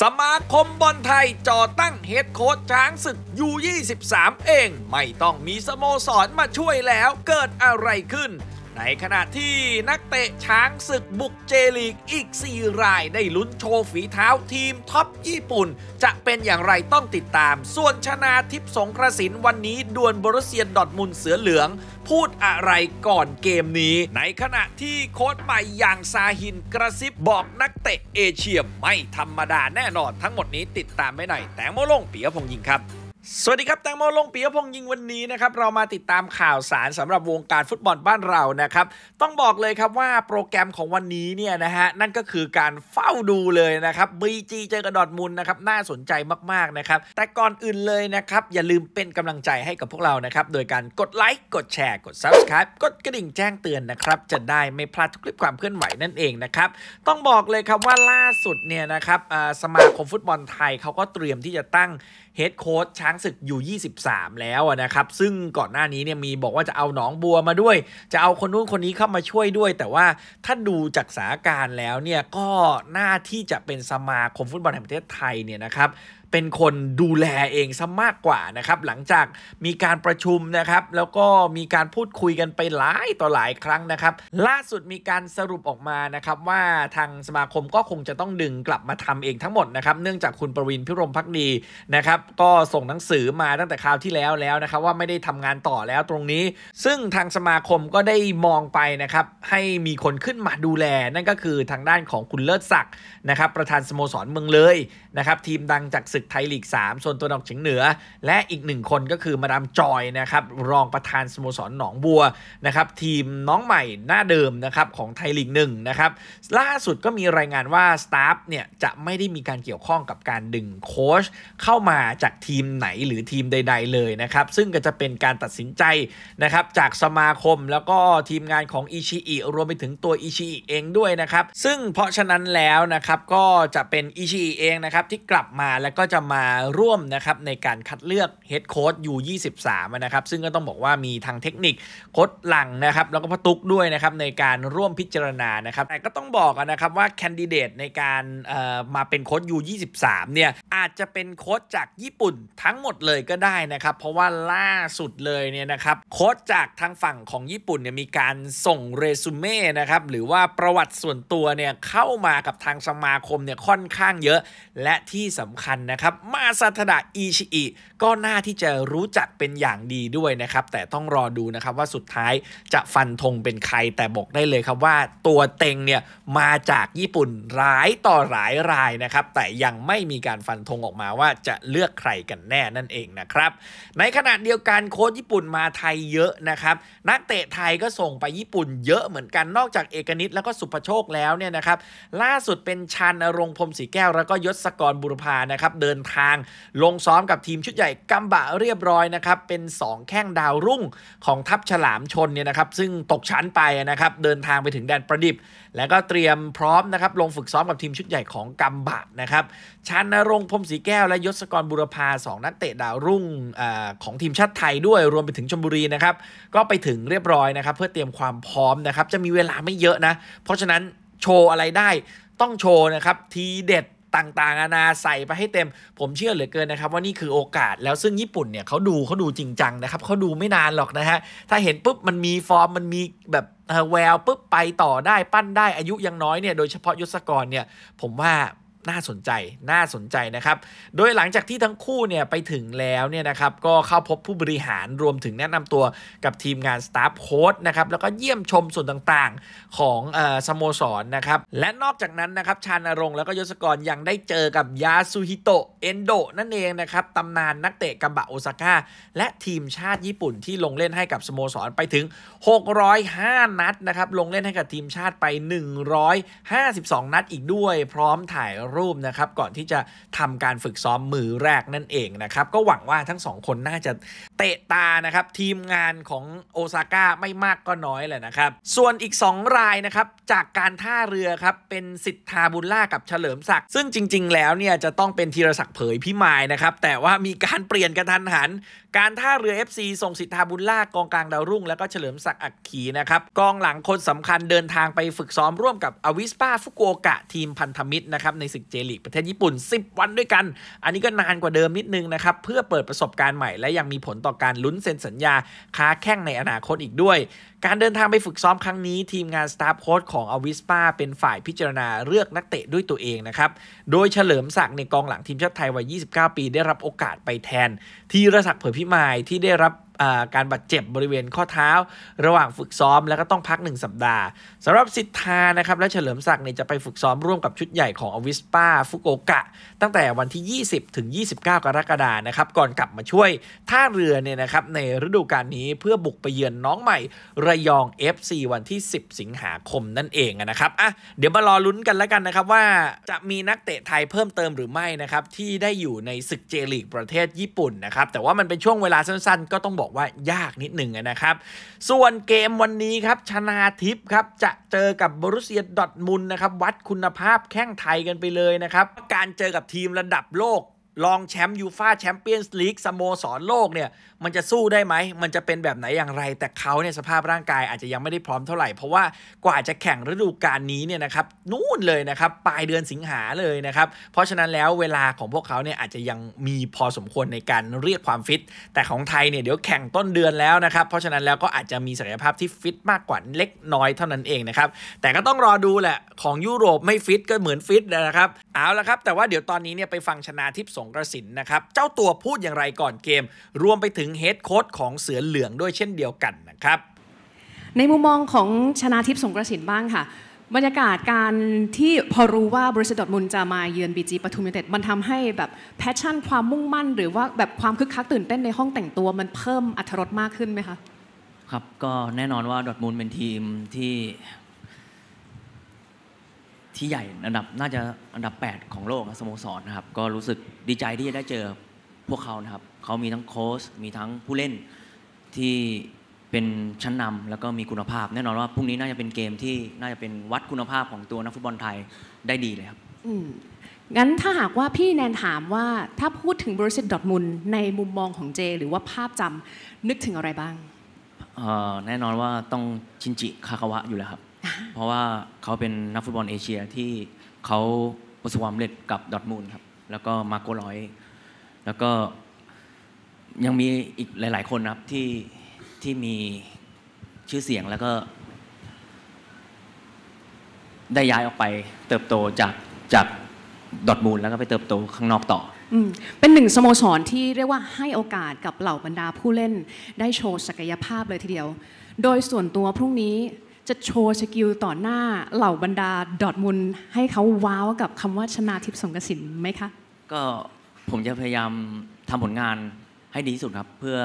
สมาคมบอลไทยจ่อตั้งเฮดโค้ชช้างศึกยู23เอง ไม่ต้องมีสโมสรมาช่วยแล้วเกิดอะไรขึ้นในขณะที่นักเตะช้างศึกบุกเจ ลีก อีก 4 ราย ได้ลุ้นโชว์ฝีเท้าทีมท็อปญี่ปุ่น จะเป็นอย่างไรต้องติดตาม ส่วนชนาทิพย์สงกระสินวันนี้ดวลบรุเซียนดอทมุนเสือเหลือง พูดอะไรก่อนเกมนี้ ในขณะที่โค้ชใหม่อย่างซาฮินกระซิบบอกนักเตะ เอเชียไม่ธรรมดาแน่นอน ทั้งหมดนี้ติดตามไม่ไหน แต่โมลงปียพงยิงครับสวัสดีครับแตงโมลงปียพงยิง วันนี้นะครับเรามาติดตามข่าวสารสำหรับวงการฟุตบอลบ้านเรานะครับต้องบอกเลยครับว่าโปรแกรมของวันนี้เนี่ยนะฮะนั่นก็คือการเฝ้าดูเลยนะครับบีจีเจอกับดอดมุลนะครับน่าสนใจมากๆนะครับแต่ก่อนอื่นเลยนะครับอย่าลืมเป็นกำลังใจให้กับพวกเรานะครับโดยการกดไลค์กดแชร์กด subscribe กดกระดิ่งแจ้งเตือนนะครับจะได้ไม่พลาดทุกคลิปความเคลื่อนไหวนั่นเองนะครับต้องบอกเลยครับว่าล่าสุดเนี่ยนะครับสมาคมฟุตบอลไทยเขาก็เตรียมที่จะตั้งเฮดโค้ชางศึกอยู่ 23 แล้วนะครับ ซึ่งก่อนหน้านี้เนี่ยมีบอกว่าจะเอาหนองบัวมาด้วย จะเอาคนนู้นคนนี้เข้ามาช่วยด้วย แต่ว่าถ้าดูจากสถานการณ์แล้วเนี่ย ก็น่าที่จะเป็นสมาคมฟุตบอลแห่งประเทศไทยเนี่ยนะครับเป็นคนดูแลเองซะมากกว่านะครับหลังจากมีการประชุมนะครับแล้วก็มีการพูดคุยกันไปหลายต่อหลายครั้งนะครับ ล่าสุดมีการสรุปออกมานะครับว่าทางสมาคมก็คงจะต้องดึงกลับมาทำเองทั้งหมดนะครับเนื่องจากคุณประวินพิรมพักดีนะครับก็ส่งหนังสือมาตั้งแต่คราวที่แล้วแล้วนะครับว่าไม่ได้ทำงานต่อแล้วตรงนี้ ซึ่งทางสมาคมก็ได้มองไปนะครับให้มีคนขึ้นมาดูแลนั่นก็คือ ทางด้านของคุณเลิศศักดิ์นะครับ ประธานสโมสรเมืองเลยนะครับ ทีมดังจากศึกึกไทยลีก3โซนตัวนออกเฉียงเหนือ และอีกหนึ่งคนก็คือมาดามจอยนะครับรองประธานสโมสรหนองบัวนะครับทีมน้องใหม่หน้าเดิมนะครับของไทยลีกหนึ่งนะครับล่าสุดก็มีรายงานว่าสตาฟเนี่ยจะไม่ได้มีการเกี่ยวข้องกับการดึงโค้ชเข้ามาจากทีมไหนหรือทีมใดๆเลยนะครับ ซึ่งก็จะเป็นการตัดสินใจนะครับจากสมาคมแล้วก็ทีมงานของอิชิอิรวมไปถึงตัวอิชิอิเองด้วยนะครับซึ่งเพราะฉะนั้นแล้วนะครับก็จะเป็นอิชิอิเองนะครับที่กลับมาแล้วก็จะมาร่วมนะครับในการคัดเลือกเฮดโค้ดยส2 3นะครับซึ่งก็ต้องบอกว่ามีทางเทคนิคโค้ดหลังนะครับ แล้วก็พตุกด้วยนะครับในการร่วมพิจารณานะครับแต่ก็ต้องบอกนะครับว่าแคนดิเดตในการมาเป็นโค้ดยส2 3เนี่ยอาจจะเป็นโค้ชจากญี่ปุ่นทั้งหมดเลยก็ได้นะครับ เพราะว่าล่าสุดเลยเนี่ยนะครับ โค้ชจากทางฝั่งของญี่ปุ่นเนี่ยมีการส่งเรซูเม่นะครับ หรือว่าประวัติส่วนตัวเนี่ยเข้ามากับทางสมาคมเนี่ยค่อนข้างเยอะและที่สำคัญนะครับมาซาทดะอิชิอิก็น่าที่จะรู้จักเป็นอย่างดีด้วยนะครับ แต่ต้องรอดูนะครับว่าสุดท้ายจะฟันธงเป็นใครแต่บอกได้เลยครับว่า ตัวเต็งเนี่ยมาจากญี่ปุ่นหลายต่อหลายรายนะครับแต่ยังไม่มีการฟันธงออกมาว่าจะเลือกใครกันแน่นั่นเองนะครับ ในขณะเดียวกันโค้ชญี่ปุ่นมาไทยเยอะนะครับนักเตะไทยก็ส่งไปญี่ปุ่นเยอะเหมือนกันนอกจากเอกนิตแล้วก็สุภโชคแล้วเนี่ยนะครับล่าสุดเป็นชันรงพรมสีแก้วแล้วก็ยศสกรบุรพานะครับเดินทางลงซ้อมกับทีมชุดใหญ่กัมบะเรียบร้อยนะครับเป็น2แข้งดาวรุ่งของทัพฉลามชนเนี่ยนะครับซึ่งตกชั้นไปนะครับเดินทางไปถึงแดนประดิบแล้วก็เตรียมพร้อมนะครับลงฝึกซ้อมกับทีมชุดใหญ่ของกัมบะนะครับชันรงพรมสีแก้วและยศกรบุรพา2 นักเตะดาวรุ่งอของทีมชาติไทยด้วยรวมไปถึงชมบุรีนะครับ ก็ไปถึงเรียบร้อยนะครับ เพื่อเตรียมความพร้อมนะครับ จะมีเวลาไม่เยอะนะ เพราะฉะนั้นโชว์อะไรได้ต้องโชว์นะครับ ทีเด็ดต่างๆนานาใส่ไปให้เต็ม ผมเชื่อเหลือเกินนะครับว่านี่คือโอกาสแล้วซึ่งญี่ปุ่นเนี่ยเขาดูเขาดูจริงจังนะครับเขาดูไม่นานหรอกนะฮะถ้าเห็นปุ๊บมันมีฟอร์มมันมีแบบแววปุ๊บไปต่อได้ปั้นได้อายุยังน้อยเนี่ยโดยเฉพาะยศกรเนี่ยผมว่าน่าสนใจ น่าสนใจนะครับ โดยหลังจากที่ทั้งคู่เนี่ย ไปถึงแล้วเนี่ยนะครับ ก็เข้าพบผู้บริหาร รวมถึงแนะนำตัวกับทีมงาน สตาฟโค้ดนะครับ แล้วก็เยี่ยมชมส่วนต่างๆของอสโมสรนนะครับ และนอกจากนั้นนะครับ ชานรงค์แล้วก็ยศกรยังได้เจอกับยาสุฮิโตะเอนโดนั่นเองนะครับ ตำนานนักเตะกัมบะโอซาก้า และทีมชาติญี่ปุ่นที่ลงเล่นให้กับสโมสรไปถึง605นัดนะครับ ลงเล่นให้กับทีมชาติไป 152 นัดอีกด้วย พร้อมถ่ายรูปนะครับก่อนที่จะทำการฝึกซ้อมมือแรกนั่นเองนะครับก็หวังว่าทั้งสองคนน่าจะเตะตานะครับ ทีมงานของโอซาก้าไม่มากก็น้อยแหละนะครับ ส่วนอีก 2 รายนะครับจากการท่าเรือครับเป็นสิทธาบุญล่ากับเฉลิมศักดิ์ซึ่งจริง ๆ แล้วเนี่ยจะต้องเป็นธีรศักดิ์เผยพิมายนะครับแต่ว่ามีการเปลี่ยนกระทันหันการท่าเรือ FC ส่งสิทธาบุญลากองกลางดาวรุ่ง แล้วก็เฉลิมศักดิ์อักขีนะครับกองหลังคนสำคัญเดินทางไปฝึกซ้อมร่วมกับอวิสปาฟุกุโอกะทีมพันธมิตรนะครับในศึกเจลีกประเทศญี่ปุ่น 10 วันด้วยกัน อันนี้ก็นานกว่าเดิมนิดนึงนะครับ เพื่อเปิดประสบการณ์ใหม่ และยังมีผลต่อการลุ้นเซ็นสัญญาค้าแข้งในอนาคตอีกด้วย การเดินทางไปฝึกซ้อมครั้งนี้ ทีมงานสตาฟโค้ชของอวิสปาเป็นฝ่ายพิจารณาเลือกนักเตะด้วยตัวเองนะครับโดยเฉลิมศักดิ์ในกองหลังทีมชาติไทยวัย29 ปีได้รับโอกาสไปแทนทีรศักดิ์เผยพิมายที่ได้รับการบาดเจ็บบริเวณข้อเท้า ระหว่างฝึกซ้อมแล้วก็ต้องพัก 1 สัปดาห์สำหรับสิทธานะครับและเฉลิมศักดิ์เนี่ยจะไปฝึกซ้อมร่วมกับชุดใหญ่ของอวิสปาฟุกโอกะตั้งแต่วันที่ 20 ถึง 29 กรกฎานะครับ ก่อนกลับมาช่วยท่าเรือเนี่ยนะครับในฤดูกาลนี้เพื่อบุกไปเยือนน้องใหม่ ระยอง FC วันที่ 10 สิงหาคมนั่นเองนะครับอ่ะเดี๋ยวมารอลุ้นกันแล้วกันนะครับว่าจะมีนักเตะไทยเพิ่มเติมหรือไม่นะครับที่ได้อยู่ในศึกเจลีกประเทศญี่ปุ่นนะครับแต่ว่ามันเป็นช่วงเวลาสั้นๆ ก็ต้องบอกอกว่ายากนิดหนึ่งนะครับ ส่วนเกมวันนี้ครับ ชนาทิพย์ครับ จะเจอกับบรุเซียดอทมุลนะครับ วัดคุณภาพแข้งไทยกันไปเลยนะครับ การเจอกับทีมระดับโลกรองแชมป์ยูฟาแชมเปี้ยนส์ลีกสโมสรโลกเนี่ยมันจะสู้ได้ไหม มันจะเป็นแบบไหนอย่างไร แต่เขาเนี่ยสภาพร่างกายอาจจะยังไม่ได้พร้อมเท่าไหร่ เพราะว่ากว่าจะแข่งฤดูกาลนี้เนี่ยนะครับนู่นเลยนะครับปลายเดือนสิงหาเลยนะครับ เพราะฉะนั้นแล้วเวลาของพวกเขาเนี่ยอาจจะยังมีพอสมควรในการเรียกความฟิต แต่ของไทยเนี่ยเดี๋ยวแข่งต้นเดือนแล้วนะครับเพราะฉะนั้นแล้วก็อาจจะมีศักยภาพที่ฟิตมากกว่าเล็กน้อยเท่านั้นเองนะครับแต่ก็ต้องรอดูแหละของยุโรปไม่ฟิตก็เหมือนฟิตนะครับเอาละครับแต่ว่าเดี๋ยวตอนนี้เนี่ยไปฟังชนาทิพย์สงกระสินนะครับ เจ้าตัวพูดอย่างไรก่อนเกม รวมไปถึงเฮดโค้ชของเสือเหลืองด้วยเช่นเดียวกันนะครับ ในมุมมองของชนาทิพย์สงกระสินบ้างค่ะ บรรยากาศการที่พอรู้ว่าบริษัทดอทมุลจะมาเยือนบีจีปทุมยูเนเต็ด มันทำให้แบบแพชชั่นความมุ่งมั่น หรือว่าแบบความคึกคักตื่นเต้นในห้องแต่งตัวมันเพิ่มอรรถรสมากขึ้นไหมคะ ครับก็แน่นอนว่าดอทมูลเป็นทีมที่ที่ใหญ่อันดับน่าจะอันดับ8ของโลกสโมสรนะครับก็รู้สึกดีใจที่จะได้เจอพวกเขานะครับ เขามีทั้งโค้ชมีทั้งผู้เล่นที่เป็นชั้นนำแล้วก็มีคุณภาพแน่นอนว่าพรุ่งนี้น่าจะเป็นเกมที่น่าจะเป็นวัดคุณภาพของตัวนักฟุตบอลไทยได้ดีเลยครับงั้นถ้าหากว่าพี่แนนถามว่าถ้าพูดถึงบริษัทดอทมุลในมุมมองของเจ หรือว่าภาพจำนึกถึงอะไรบ้างแน่นอนว่าต้องชินจิคาคาวะอยู่แล้วครับเพราะว่าเขาเป็นนักฟุตบอลเอเชียที่เขาประสบความสำเร็จกับดอทมูลครับแล้วก็มาโกร้อย แล้วก็ยังมีอีกหลาย ๆ คนครับที่ที่มีชื่อเสียงแล้วก็ ได้ย้ายออกไป เติบโตจากจากดอทมูลแล้วก็ไปเติบโตข้างนอกต่อเป็นหนึ่งสโมสรที่เรียกว่าให้โอกาสกับเหล่าบรรดาผู้เล่น ได้โชว์ศักยภาพเลยทีเดียว โดยส่วนตัวพรุ่งนี้จะโชว์สกิลต่อหน้าเหล่าบรรดาดอทมุลให้เขาว้าวกับคำว่าชนาทิพย์สงกสินไหมคะก็ผมจะพยายามทำผลงานให้ดีที่สุดครับ เพื่อ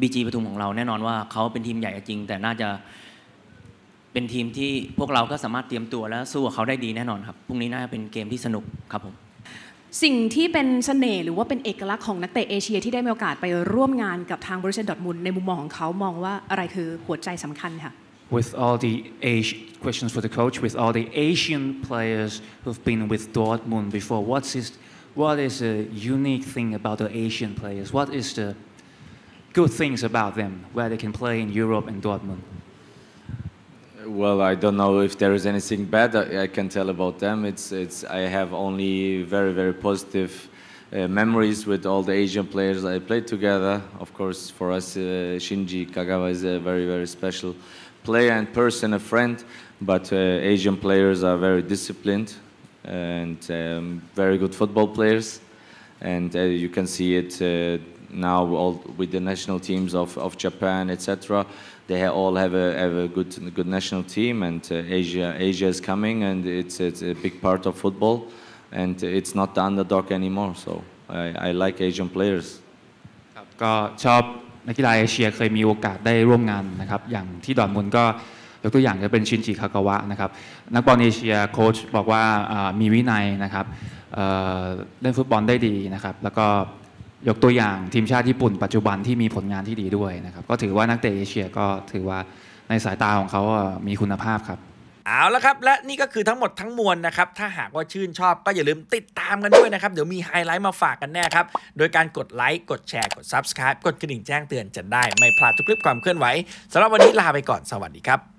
บีจีปทุมของเรา แน่นอนว่าเขาเป็นทีมใหญ่จริง แต่น่าจะเป็นทีมที่พวกเราก็สามารถเตรียมตัวและสู้กับเขาได้ดีแน่นอนครับ พรุ่งนี้น่าจะเป็นเกมที่สนุกครับผมสิ่งที่เป็นเสน่ห์หรือว่าเป็นเอกลักษณ์ของนักเตะเอเชียที่ได้มีโอกาสไปร่วมงานกับทางบริษัทดอทมุลในมุมมองของเขามองว่าอะไรคือหัวใจสำคัญค่ะ with all the Asian, questions for the coach, with all the Asian players who've been with Dortmund before, what's his, what is a unique thing about the Asian players? What is the good things about them, where they can play in Europe and Dortmund? Well, I don't know if there is anything bad I can tell about them. It's, it's, I have only very, very positive uh, memories with all the Asian players I played together. Of course, for us, uh, Shinji Kagawa is a very, very special player and person, a friend, but uh, Asian players are very disciplined and um, very good football players. And uh, you can see it uh, now all with the national teams of, of Japan, etc. They all have a, have a good, good national team, and uh, Asia, Asia is coming, and it's, it's a big part of football. And it's not the underdog anymore, so I, I like Asian players. นักกีฬาเอเชียเคยมีโอกาสได้ร่วมงานนะครับอย่างที่ดอนมุนก็ยกตัวอย่างจะเป็นชินจิคากาวะนะครับนักบอลเอเชียโค้ชบอกว่ามีวินัยนะครับเล่นฟุตบอลได้ดีนะครับแล้วก็ยกตัวอย่างทีมชาติญี่ปุ่น ปัจจุบันที่มีผลงานที่ดีด้วยนะครับก็ถือว่านักเตะเอเชียก็ถือว่าในสายตาของเขามีคุณภาพครับเอาละครับ และนี่ก็คือทั้งหมดทั้งมวลนะครับ ถ้าหากว่าชื่นชอบก็อย่าลืมติดตามกันด้วยนะครับ เดี๋ยวมีไฮไลท์มาฝากกันแน่ครับ โดยการกดไลค์กดแชร์กด Subscribe กดกระดิ่งแจ้งเตือนจะได้ไม่พลาดทุกคลิปความเคลื่อนไหวสำหรับวันนี้ลาไปก่อนสวัสดีครับ